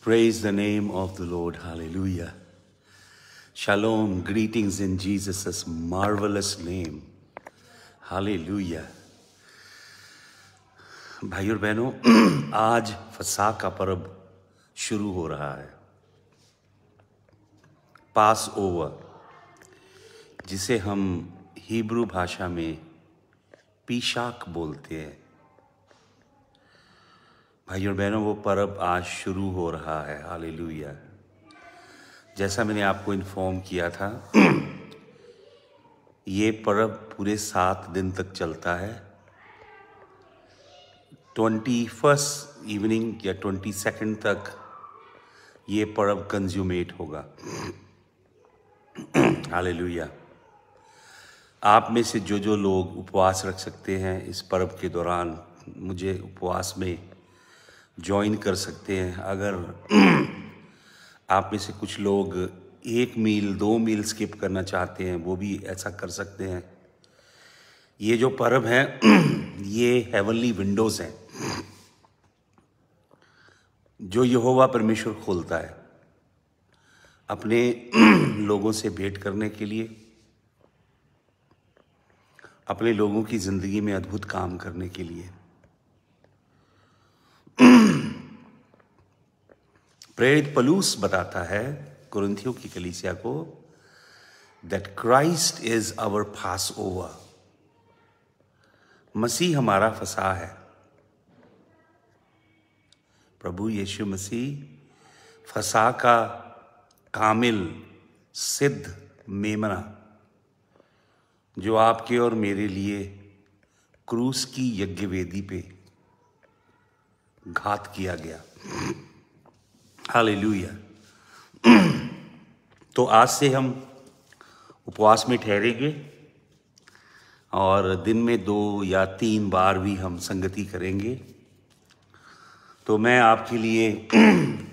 Praise the name of the Lord. Hallelujah. Shalom. Greetings in Jesus' marvelous name. Hallelujah. भाई और बहनों आज फसा का पर्व शुरू हो रहा है पास ओवर जिसे हम हिब्रू भाषा में पीशाक बोलते हैं भाई और बहनों वो पर्व आज शुरू हो रहा है हाल जैसा मैंने आपको इन्फॉर्म किया था ये पर्व पूरे सात दिन तक चलता है ट्वेंटी फर्स्ट इवनिंग या ट्वेंटी सेकेंड तक ये पर्व कंज्यूमेट होगा हाल आप में से जो जो लोग उपवास रख सकते हैं इस पर्व के दौरान मुझे उपवास में ज्वाइन कर सकते हैं अगर आप में से कुछ लोग एक मील दो मील स्किप करना चाहते हैं वो भी ऐसा कर सकते हैं ये जो पर्व है ये हेवनली विंडोज़ हैं जो यहोवा परमेश्वर खोलता है अपने लोगों से भेंट करने के लिए अपने लोगों की ज़िंदगी में अद्भुत काम करने के लिए प्रेरित पलूस बताता है कुरंथियों की कलीसिया को दैट क्राइस्ट इज अवर फास ओवर मसीह हमारा फसा है प्रभु यीशु मसीह फसा का कामिल सिद्ध मेमना जो आपके और मेरे लिए क्रूस की यज्ञ वेदी पे घात किया गया हालेलुया तो आज से हम उपवास में ठहरेंगे और दिन में दो या तीन बार भी हम संगति करेंगे तो मैं आपके लिए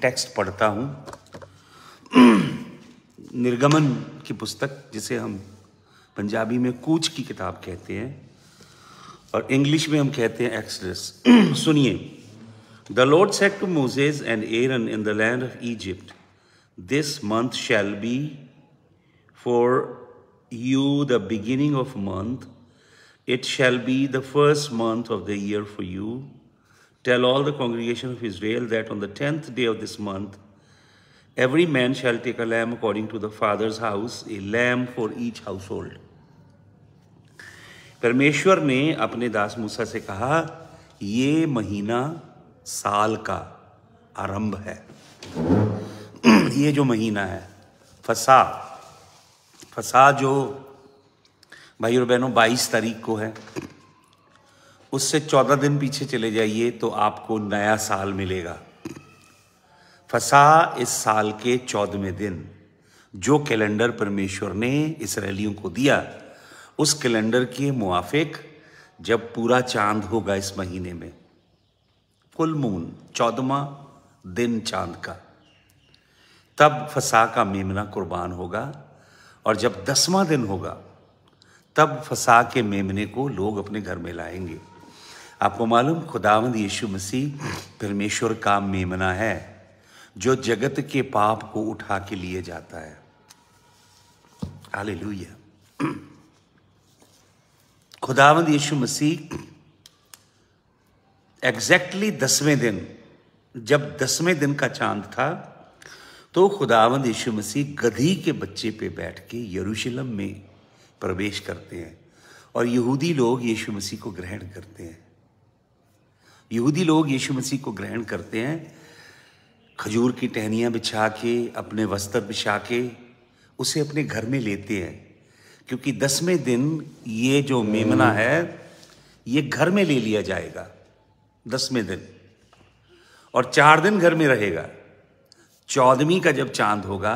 टेक्स्ट पढ़ता हूँ निर्गमन की पुस्तक जिसे हम पंजाबी में कूच की किताब कहते हैं और इंग्लिश में हम कहते हैं एक्सरेस सुनिए The Lord said to Moses and Aaron in the land of Egypt, This month shall be for you the beginning of month. It shall be the first month of the year for you. Tell all the congregation of Israel that on the tenth day of this month, every man shall take a lamb according to the father's house, a lamb for each household. परमेश्वर ने अपने दास मूसा से कहा ये महीना साल का आरंभ है ये जो महीना है फसा फसा जो भाई और बहनों 22 तारीख को है उससे 14 दिन पीछे चले जाइए तो आपको नया साल मिलेगा फसा इस साल के चौदहवें दिन जो कैलेंडर परमेश्वर ने इसराइलियों को दिया उस कैलेंडर के मुआफिक जब पूरा चांद होगा इस महीने में मून चौदवा दिन चांद का तब फसा का मेमना कुर्बान होगा और जब दसवा दिन होगा तब फसा के मेमने को लोग अपने घर में लाएंगे आपको मालूम खुदावंद यीशु मसीह परमेश्वर का मेमना है जो जगत के पाप को उठा के लिए जाता है हालेलुया खुदावंद यीशु मसीह एग्जैक्टली दसवें दिन जब दसवें दिन का चांद था तो खुदावंद यीशु मसीह गधी के बच्चे पे बैठ के यरूशलेम में प्रवेश करते हैं और यहूदी लोग यीशु मसीह को ग्रहण करते हैं यहूदी लोग यीशु मसीह को ग्रहण करते हैं खजूर की टहनियाँ बिछा के अपने वस्त्र बिछा के उसे अपने घर में लेते हैं क्योंकि दसवें दिन ये जो मेमना है ये घर में ले लिया जाएगा दसवें दिन और चार दिन घर में रहेगा चौदहवीं का जब चांद होगा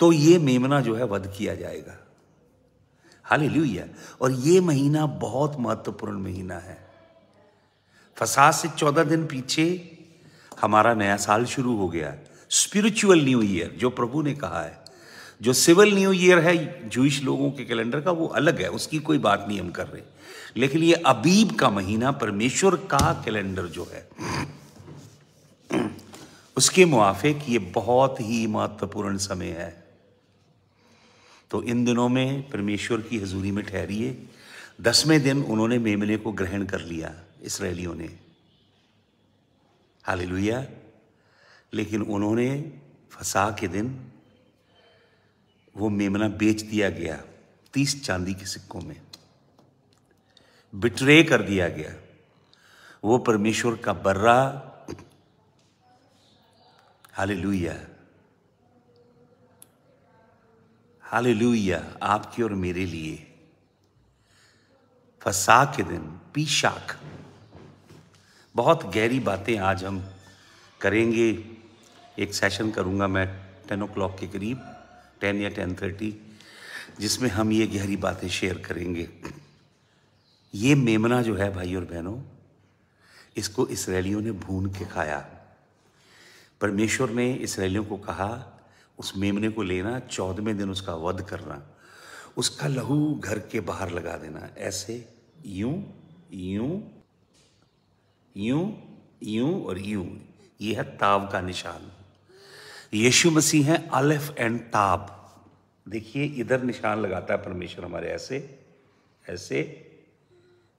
तो ये मेमना जो है वध किया जाएगा हालेलुया और ये महीना बहुत महत्वपूर्ण महीना है फसाद से चौदह दिन पीछे हमारा नया साल शुरू हो गया स्पिरिचुअल न्यू ईयर जो प्रभु ने कहा है जो सिविल न्यू ईयर है जूश लोगों के कैलेंडर का वो अलग है उसकी कोई बात नहीं हम कर रहे लेकिन ये अबीब का महीना परमेश्वर का कैलेंडर जो है उसके मुआफिक ये बहुत ही महत्वपूर्ण समय है तो इन दिनों में परमेश्वर की हजूरी में ठहरिए दसवें दिन उन्होंने मेमने को ग्रहण कर लिया इसराइलियों ने हाल लेकिन उन्होंने फसा के दिन वो मेमना बेच दिया गया तीस चांदी के सिक्कों में बिट्रे कर दिया गया वो परमेश्वर का बर्रा हालेलुया लुइया आपके और मेरे लिए फसा के दिन पीशाख बहुत गहरी बातें आज हम करेंगे एक सेशन करूंगा मैं टेन ओ क्लॉक के करीब टेन या टेन थर्टी जिसमें हम ये गहरी बातें शेयर करेंगे ये मेमना जो है भाई और बहनों इसको इसराइलियों ने भून के खाया परमेश्वर ने इसराइलियों को कहा उस मेमने को लेना चौदहवें दिन उसका वध करना उसका लहू घर के बाहर लगा देना ऐसे यूं यूं यूं यूं और यूं ये है ताव का निशान यीशु मसीह है अलिफ एंड ताब देखिए इधर निशान लगाता है परमेश्वर हमारे ऐसे ऐसे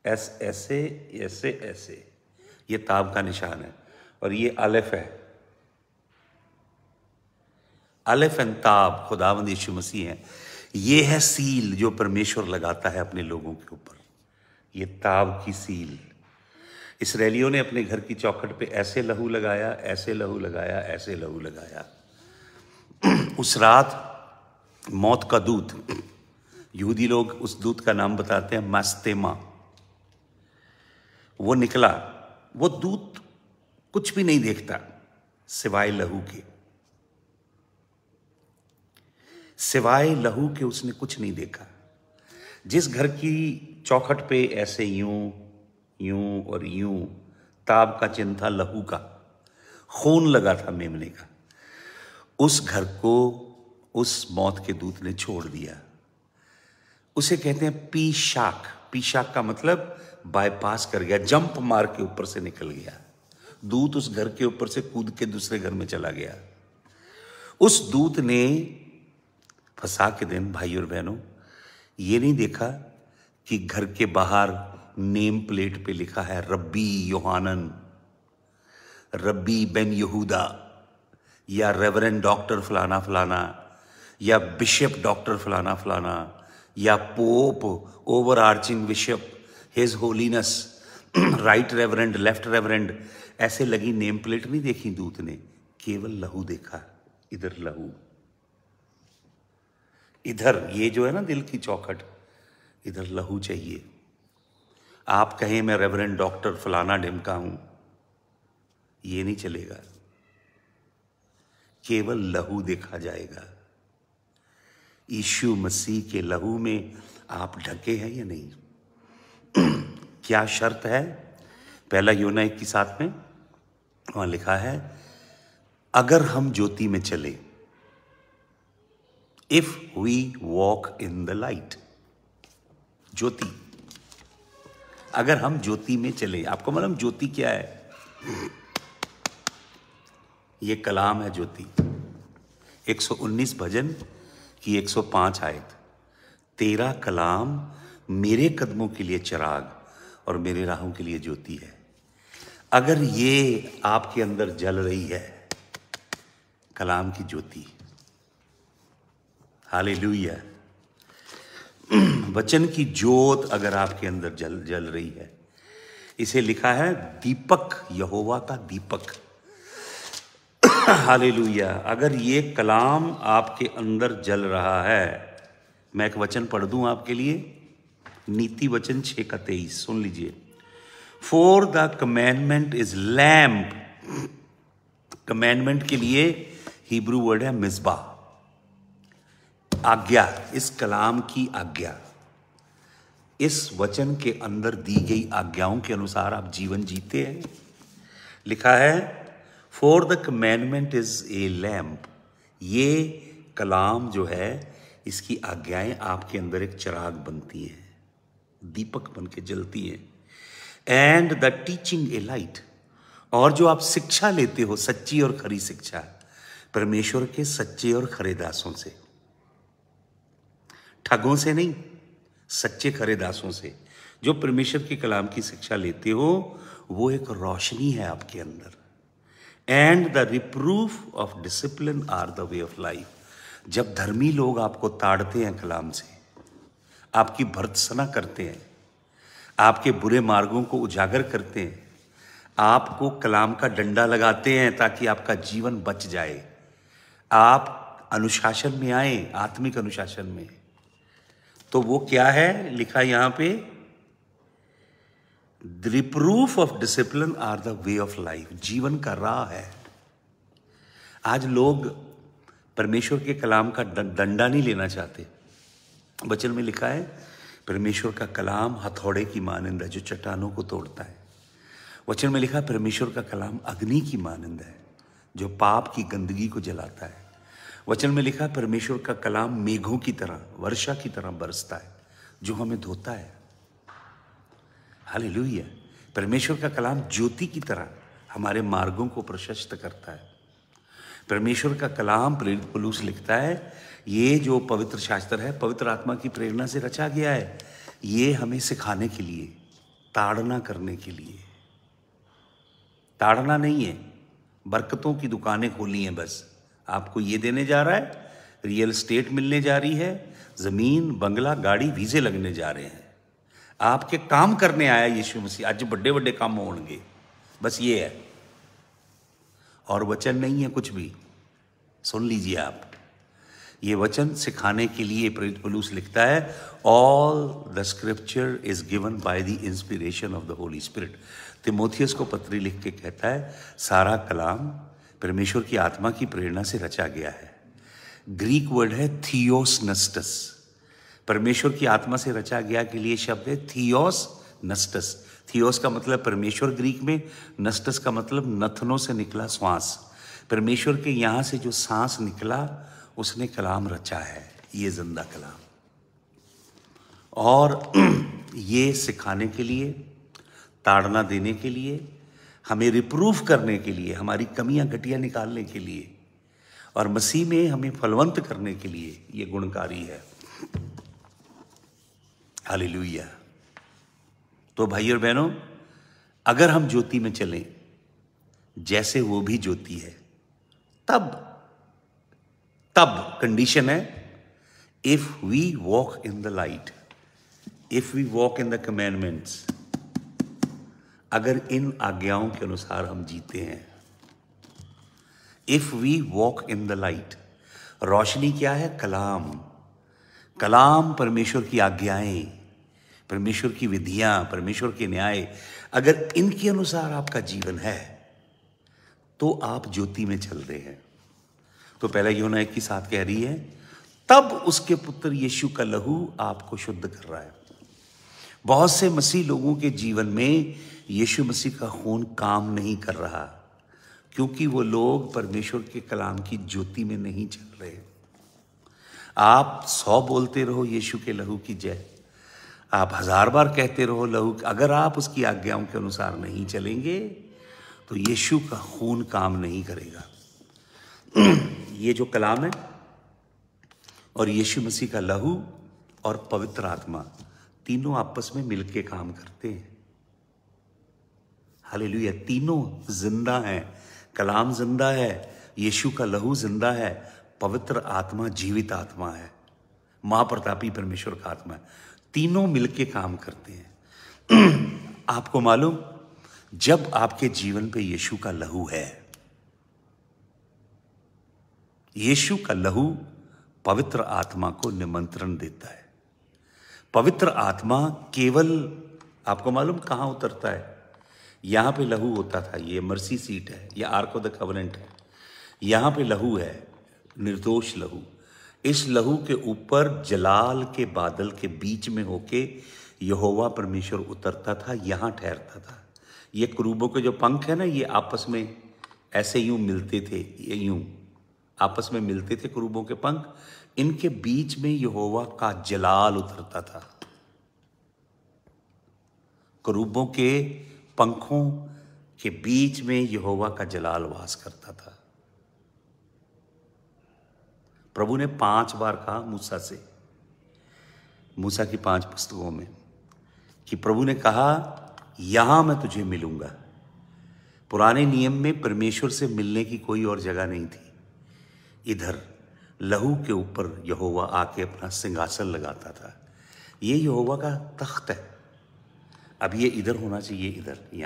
ऐस ऐसे ऐसे ऐसे ये ताब का निशान है और ये अलिफ है अलफ एंड ताब खुदावंद यीशु मसीह है ये है सील जो परमेश्वर लगाता है अपने लोगों के ऊपर ये ताब की सील इसराइलियों ने अपने घर की चौखट पे ऐसे लहू लगाया ऐसे लहू लगाया ऐसे लहू लगाया उस रात मौत का दूध यहूदी लोग उस दूध का नाम बताते हैं मस्तेमा वो निकला वो दूध कुछ भी नहीं देखता सिवाय लहू के सिवाय लहू के उसने कुछ नहीं देखा जिस घर की चौखट पे ऐसे यूं यूं और यूं ताब का चिन्ह था लहू का खून लगा था मेमने का उस घर को उस मौत के दूत ने छोड़ दिया उसे कहते हैं पी शाक पी का मतलब बाईपास कर गया जंप मार के ऊपर से निकल गया दूत उस घर के ऊपर से कूद के दूसरे घर में चला गया उस दूत ने फंसा के दिन भाई और बहनों ये नहीं देखा कि घर के बाहर नेम प्लेट पे लिखा है रब्बी योहानन रब्बी बेन यहूदा या रेवरेंड डॉक्टर फलाना फलाना या बिशप डॉक्टर फलाना फलाना या pope over arching bishop his holiness right reverend left reverend ऐसे लगी नेम प्लेट नहीं देखी दूत ने केवल लहू देखा इधर लहू इधर ये जो है ना दिल की चौखट इधर लहू चाहिए आप कहें मैं रेवरेंड डॉक्टर फलाना ढिमका हूं ये नहीं चलेगा केवल लहू देखा जाएगा यीशु मसीह के लहू में आप ढके हैं या नहीं क्या शर्त है पहला योना एक के साथ में वहां लिखा है अगर हम ज्योति में चले if we walk in the light ज्योति अगर हम ज्योति में चले आपको मालूम ज्योति क्या है ये कलाम है ज्योति 119 भजन की 105 आयत तेरा कलाम मेरे कदमों के लिए चिराग और मेरे राहों के लिए ज्योति है अगर ये आपके अंदर जल रही है कलाम की ज्योति हाले वचन की ज्योत अगर आपके अंदर जल जल रही है इसे लिखा है दीपक यहोवा का दीपक हाल अगर ये कलाम आपके अंदर जल रहा है मैं एक वचन पढ़ दूं आपके लिए नीति वचन छे का तेईस सुन लीजिए for the commandment is lamp commandment के लिए हिब्रू वर्ड है मिसबा आज्ञा इस कलाम की आज्ञा इस वचन के अंदर दी गई आज्ञाओं के अनुसार आप जीवन जीते हैं लिखा है for the commandment is a lamp ये कलाम जो है इसकी आज्ञाएं आपके अंदर एक चिराग बनती हैं दीपक बन के जलती है and the teaching a light और जो आप शिक्षा लेते हो सच्ची और खरी शिक्षा परमेश्वर के सच्चे और खरे दासों से ठगों से नहीं सच्चे खरे दासों से जो परमेश्वर के कलाम की शिक्षा लेते हो वो एक रोशनी है आपके अंदर and the reproof of discipline are the way of life जब धर्मी लोग आपको ताड़ते हैं कलाम से आपकी भर्त्सना करते हैं आपके बुरे मार्गों को उजागर करते हैं आपको कलाम का डंडा लगाते हैं ताकि आपका जीवन बच जाए आप अनुशासन में आए आत्मिक अनुशासन में तो वो क्या है लिखा यहां पे the of discipline are the way of life जीवन का राह है आज लोग परमेश्वर के कलाम का डंडा नहीं लेना चाहते बचन में लिखा है परमेश्वर का कलाम हथौड़े की मानंद है जो चट्टानों को तोड़ता है वचन में लिखा परमेश्वर का कलाम अग्नि की मानंद है जो पाप की गंदगी को जलाता है वचन में लिखा परमेश्वर का कलाम मेघों की तरह वर्षा की तरह बरसता है जो हमें धोता है हालेलुया परमेश्वर का कलाम ज्योति की तरह हमारे मार्गों को प्रशस्त करता है परमेश्वर का कलाम प्रेरित पुलूस लिखता है ये जो पवित्र शास्त्र है पवित्र आत्मा की प्रेरणा से रचा गया है ये हमें सिखाने के लिए ताड़ना करने के लिए ताड़ना नहीं है बरकतों की दुकानें खोली हैं बस आपको ये देने जा रहा है रियल स्टेट मिलने जा रही है ज़मीन बंगला गाड़ी वीज़े लगने जा रहे हैं आपके काम करने आया यीशु मसीह अज बड़े बड़े काम होंगे बस ये है और वचन नहीं है कुछ भी सुन लीजिए आप ये वचन सिखाने के लिए प्रेरित पुलूस लिखता है all the scripture is given by the inspiration of the holy spirit तिमोथियस को पत्री लिख के कहता है सारा कलाम परमेश्वर की आत्मा की प्रेरणा से रचा गया है ग्रीक वर्ड है थियोसनस्टस परमेश्वर की आत्मा से रचा गया के लिए शब्द है थियोस नस्टस थियोस का मतलब परमेश्वर ग्रीक में नस्टस का मतलब नथनों से निकला श्वास परमेश्वर के यहाँ से जो सांस निकला उसने कलाम रचा है ये जिंदा कलाम और ये सिखाने के लिए ताड़ना देने के लिए हमें रिप्रूव करने के लिए हमारी कमियां घटियां निकालने के लिए और मसीह में हमें फलवंत करने के लिए ये गुणकारी है हालेलुया तो भाई और बहनों अगर हम ज्योति में चलें जैसे वो भी ज्योति है तब तब कंडीशन है if we walk in the light if we walk in the commandments अगर इन आज्ञाओं के अनुसार हम जीते हैं if we walk in the light रोशनी क्या है कलाम कलाम परमेश्वर की आज्ञाएं परमेश्वर की विधियां परमेश्वर के न्याय अगर इनके अनुसार आपका जीवन है तो आप ज्योति में चल रहे हैं तो पहला यो एक की साथ कह रही है तब उसके पुत्र यीशु का लहू आपको शुद्ध कर रहा है बहुत से मसीह लोगों के जीवन में यीशु मसीह का खून काम नहीं कर रहा क्योंकि वो लोग परमेश्वर के कलाम की ज्योति में नहीं चल रहे आप सौ बोलते रहो यीशु के लहू की जय आप हजार बार कहते रहो लहू अगर आप उसकी आज्ञाओं के अनुसार नहीं चलेंगे तो यीशु का खून काम नहीं करेगा ये जो कलाम है और यीशु मसीह का लहू और पवित्र आत्मा तीनों आपस में मिलके काम करते हैं हालेलुया तीनों जिंदा हैं कलाम जिंदा है यीशु का लहू जिंदा है पवित्र आत्मा जीवित आत्मा है महाप्रतापी परमेश्वर का आत्मा है तीनों मिलके काम करते हैं आपको मालूम जब आपके जीवन पे यीशु का लहू है यीशु का लहू पवित्र आत्मा को निमंत्रण देता है पवित्र आत्मा केवल आपको मालूम कहां उतरता है यहां पे लहू होता था ये मर्सी सीट है ये आर्को द कवनेंट है यहां पे लहू है निर्दोष लहू इस लहू के ऊपर जलाल के बादल के बीच में होके यहोवा परमेश्वर उतरता था यहाँ ठहरता था ये क्रूबों के जो पंख है ना ये आपस में ऐसे यूं मिलते थे ये यूं आपस में मिलते थे क्रूबों के पंख इनके बीच में यहोवा का जलाल उतरता था क्रूबों के पंखों के बीच में यहोवा का जलाल वास करता था प्रभु ने पांच बार कहा मूसा से मूसा की पांच पुस्तकों में कि प्रभु ने कहा यहां मैं तुझे मिलूंगा पुराने नियम में परमेश्वर से मिलने की कोई और जगह नहीं थी इधर लहू के ऊपर यहोवा आके अपना सिंहासन लगाता था ये यहोवा का तख्त है अब ये इधर होना चाहिए इधर हाली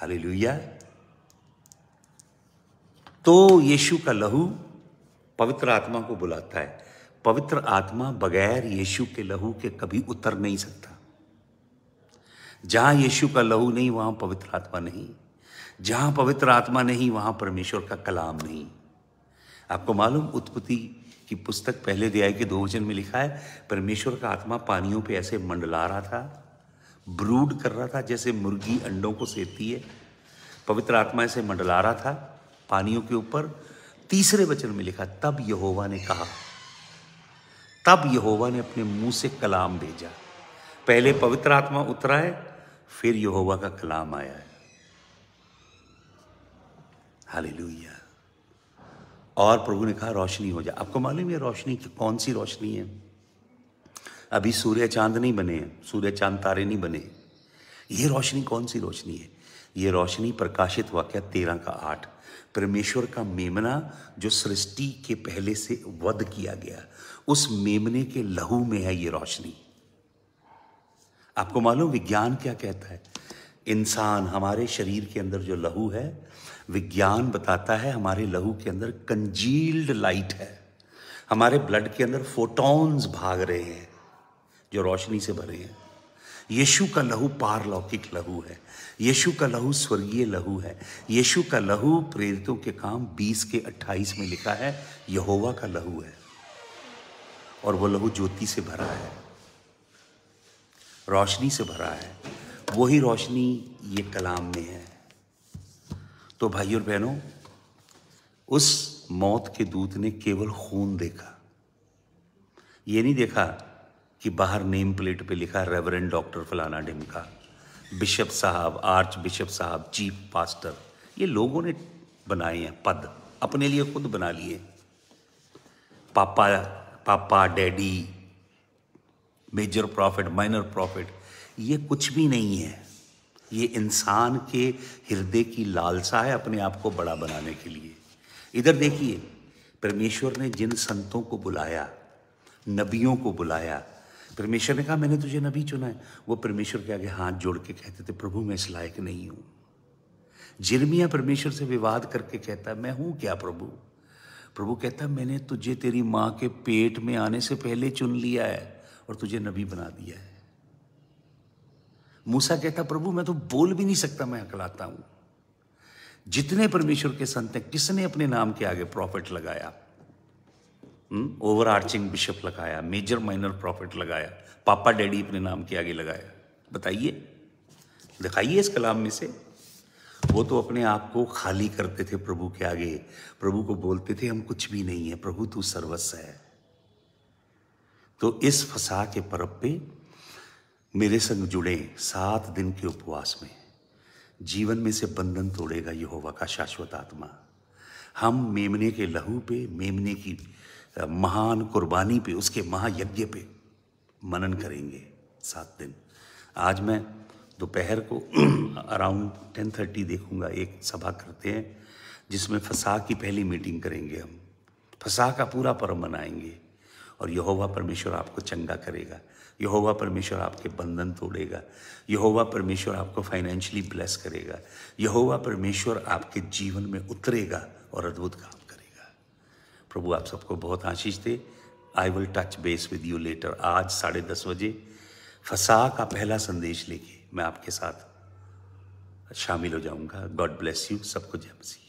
हालेलुया तो यीशु का लहू पवित्र आत्मा को बुलाता है पवित्र आत्मा बगैर यीशु के लहू के कभी उतर नहीं सकता जहां यीशु का लहू नहीं वहां पवित्र आत्मा नहीं जहां पवित्र आत्मा नहीं वहां परमेश्वर का कलाम नहीं आपको मालूम उत्पत्ति की पुस्तक पहले दियाय के दो वचन में लिखा है परमेश्वर का आत्मा पानियों पे ऐसे मंडला रहा था ब्रूड कर रहा था जैसे मुर्गी अंडों को सेती है पवित्र आत्मा ऐसे मंडला रहा था पानियों के ऊपर तीसरे वचन में लिखा तब यहोवा ने कहा तब यहोवा ने अपने मुंह से कलाम भेजा पहले पवित्र आत्मा उतरा है फिर यहोवा का कलाम आया है हालेलुया और प्रभु ने कहा रोशनी हो जाए आपको मालूम है रोशनी की कौन सी रोशनी है अभी सूर्य चांद नहीं बने हैं सूर्य चांद तारे नहीं बने हैं ये रोशनी कौन सी रोशनी है ये रोशनी प्रकाशित वाक्य तेरह का आठ परमेश्वर का मेमना जो सृष्टि के पहले से वध किया गया उस मेमने के लहू में है ये रोशनी आपको मालूम विज्ञान क्या कहता है इंसान हमारे शरीर के अंदर जो लहू है विज्ञान बताता है हमारे लहू के अंदर कंजील्ड लाइट है हमारे ब्लड के अंदर फोटॉन्स भाग रहे हैं जो रोशनी से भरे हैं यीशु का लहू पारलौकिक लहू है यीशु का लहू स्वर्गीय लहू है यीशु का लहू प्रेरितों के काम 20 के 28 में लिखा है यहोवा का लहू है और वो लहू ज्योति से भरा है रोशनी से भरा है वही रोशनी ये कलाम में है तो भाई और बहनों उस मौत के दूत ने केवल खून देखा ये नहीं देखा कि बाहर नेम प्लेट पे लिखा रेवरेंड डॉक्टर फलाना ढिमका बिशप साहब आर्च बिशप साहब चीफ पास्टर ये लोगों ने बनाए हैं पद अपने लिए खुद बना लिए पापा पापा daddy major prophet minor prophet ये कुछ भी नहीं है ये इंसान के हृदय की लालसा है अपने आप को बड़ा बनाने के लिए इधर देखिए परमेश्वर ने जिन संतों को बुलाया नबियों को बुलाया परमेश्वर ने कहा मैंने तुझे नबी चुना है वो परमेश्वर के आगे हाथ जोड़ के कहते थे प्रभु मैं इस लायक नहीं हूं जिरमिया परमेश्वर से विवाद करके कहता मैं हूं क्या प्रभु प्रभु कहता मैंने तुझे तेरी माँ के पेट में आने से पहले चुन लिया है और तुझे नबी बना दिया है मूसा कहता प्रभु मैं तो बोल भी नहीं सकता मैं अकलाता हूं जितने परमेश्वर के संत हैं किसने अपने नाम के आगे प्रॉफिट लगाया ओवर आर्चिंग बिशप लगाया मेजर माइनर प्रॉफिट लगाया पापा डैडी अपने नाम के आगे लगाया बताइए दिखाइए इस कलाम में से वो तो अपने आप को खाली करते थे प्रभु के आगे प्रभु को बोलते थे हम कुछ भी नहीं है प्रभु तू सर्वस्व है तो इस फसा के परब पे मेरे संग जुड़े सात दिन के उपवास में जीवन में से बंधन तोड़ेगा यहोवा का शाश्वत आत्मा हम मेमने के लहू पे मेमने की महान कुर्बानी पे उसके महायज्ञ पे मनन करेंगे सात दिन आज मैं दोपहर को अराउंड टेन थर्टी देखूंगा एक सभा करते हैं जिसमें फसाह की पहली मीटिंग करेंगे हम फसाह का पूरा पर्व मनाएंगे और यहोवा परमेश्वर आपको चंगा करेगा यहोवा परमेश्वर आपके बंधन तोड़ेगा यहोवा परमेश्वर आपको फाइनेंशियली ब्लेस करेगा यहोवा परमेश्वर आपके जीवन में उतरेगा और अद्भुत काम प्रभु आप सबको बहुत आशीष दे I will touch base with you later आज साढ़े दस बजे फसा का पहला संदेश लेके मैं आपके साथ शामिल हो जाऊंगा गॉड ब्लेस यू सबको जय मसीह